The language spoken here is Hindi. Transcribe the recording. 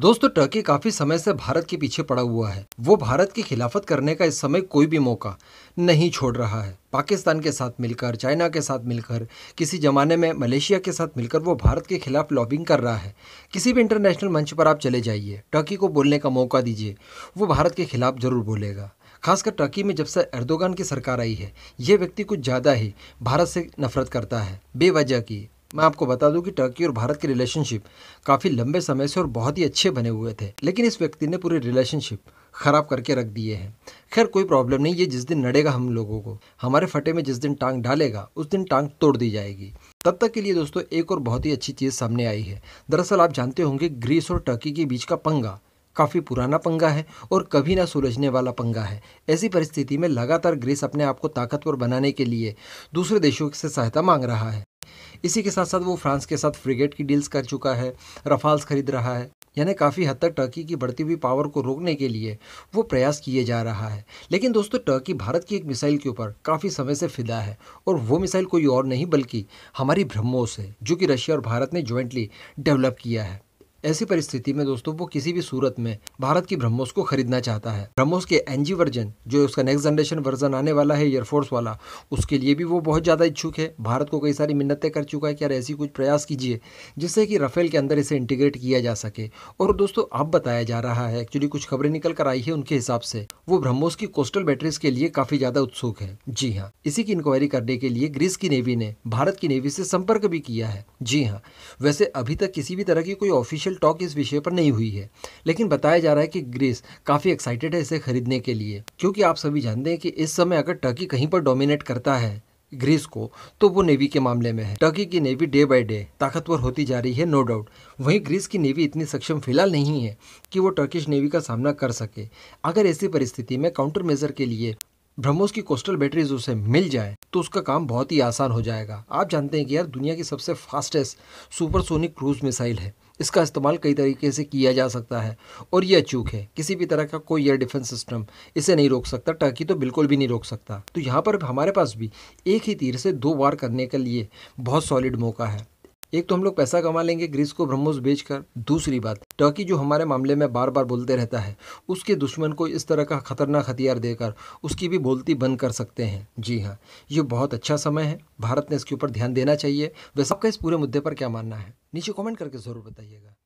दोस्तों टर्की काफी समय से भारत के पीछे पड़ा हुआ है वो भारत की खिलाफत करने का इस समय कोई भी मौका नहीं छोड़ रहा है पाकिस्तान के साथ मिलकर चाइना के साथ मिलकर किसी ज़माने में मलेशिया के साथ मिलकर वो भारत के खिलाफ लॉबिंग कर रहा है किसी भी इंटरनेशनल मंच पर आप चले जाइए टर्की को बोलने का मौका दीजिए वो भारत के खिलाफ ज़रूर बोलेगा खासकर टर्की में जब से एर्दोगान की सरकार आई है ये व्यक्ति कुछ ज़्यादा ही भारत से नफरत करता है बेवजह की मैं आपको बता दूं कि टर्की और भारत के रिलेशनशिप काफ़ी लंबे समय से और बहुत ही अच्छे बने हुए थे लेकिन इस व्यक्ति ने पूरी रिलेशनशिप ख़राब करके रख दिए हैं खैर कोई प्रॉब्लम नहीं ये जिस दिन नड़ेगा हम लोगों को हमारे फटे में जिस दिन टांग डालेगा उस दिन टांग तोड़ दी जाएगी तब तक के लिए दोस्तों एक और बहुत ही अच्छी चीज़ सामने आई है दरअसल आप जानते होंगे ग्रीस और टर्की के बीच का पंगा काफ़ी पुराना पंगा है और कभी ना सुलझने वाला पंगा है ऐसी परिस्थिति में लगातार ग्रीस अपने आप को ताकतवर बनाने के लिए दूसरे देशों से सहायता मांग रहा है इसी के साथ साथ वो फ्रांस के साथ फ्रिगेट की डील्स कर चुका है रफाल्स खरीद रहा है यानी काफ़ी हद तक टर्की की बढ़ती हुई पावर को रोकने के लिए वो प्रयास किए जा रहा है लेकिन दोस्तों टर्की भारत की एक मिसाइल के ऊपर काफ़ी समय से फिदा है और वो मिसाइल कोई और नहीं बल्कि हमारी ब्रह्मोस है जो कि रशिया और भारत ने ज्वाइंटली डेवलप किया है ऐसी परिस्थिति में दोस्तों वो किसी भी सूरत में भारत की ब्रह्मोस को खरीदना चाहता है ब्रह्मोस के एनजी वर्जन जो उसका नेक्स्ट जनरेशन वर्जन आने वाला है एयरफोर्स वाला उसके लिए भी वो बहुत ज़्यादा इच्छुक है भारत को कई सारी मिन्नतें कर चुका है कि यार ऐसी कुछ प्रयास कीजिए जिससे कि राफेल के अंदर इसे इंटीग्रेट किया जा सके और दोस्तों अब बताया जा रहा है एक्चुअली कुछ खबरें निकल कर आई है उनके हिसाब से वो ब्रह्मोस की कोस्टल बैटरीज के लिए काफ़ी ज़्यादा उत्सुक है जी हाँ इसी की इंक्वायरी करने के लिए ग्रीस की नेवी ने भारत की नेवी से संपर्क भी किया है जी हाँ वैसे अभी तक किसी भी तरह की कोई ऑफिशियल टॉक इस विषय पर नहीं हुई है लेकिन बताया जा रहा है कि ग्रीस काफ़ी एक्साइटेड है इसे खरीदने के लिए क्योंकि आप सभी जानते हैं कि इस समय अगर टर्की कहीं पर डोमिनेट करता है ग्रीस को तो वो नेवी के मामले में है टर्की की नेवी डे बाय डे ताकतवर होती जा रही है नो डाउट वहीं ग्रीस की नेवी इतनी सक्षम फिलहाल नहीं है कि वो टर्किश नेवी का सामना कर सके अगर ऐसी परिस्थिति में काउंटर मेजर के लिए ब्रह्मोस की कोस्टल बैटरीज उसे मिल जाए तो उसका काम बहुत ही आसान हो जाएगा आप जानते हैं कि यार दुनिया की सबसे फास्टेस्ट सुपरसोनिक क्रूज मिसाइल है इसका इस्तेमाल कई तरीके से किया जा सकता है और यह अचूक है किसी भी तरह का कोई एयर डिफेंस सिस्टम इसे नहीं रोक सकता टर्की तो बिल्कुल भी नहीं रोक सकता तो यहाँ पर हमारे पास भी एक ही तीर से दो वार करने के लिए बहुत सॉलिड मौका है एक तो हम लोग पैसा कमा लेंगे ग्रीस को ब्रह्मोस बेचकर दूसरी बात टर्की जो हमारे मामले में बार बार बोलते रहता है उसके दुश्मन को इस तरह का खतरनाक हथियार देकर उसकी भी बोलती बंद कर सकते हैं जी हाँ ये बहुत अच्छा समय है भारत ने इसके ऊपर ध्यान देना चाहिए वैसे आपका इस पूरे मुद्दे पर क्या मानना है नीचे कॉमेंट करके ज़रूर बताइएगा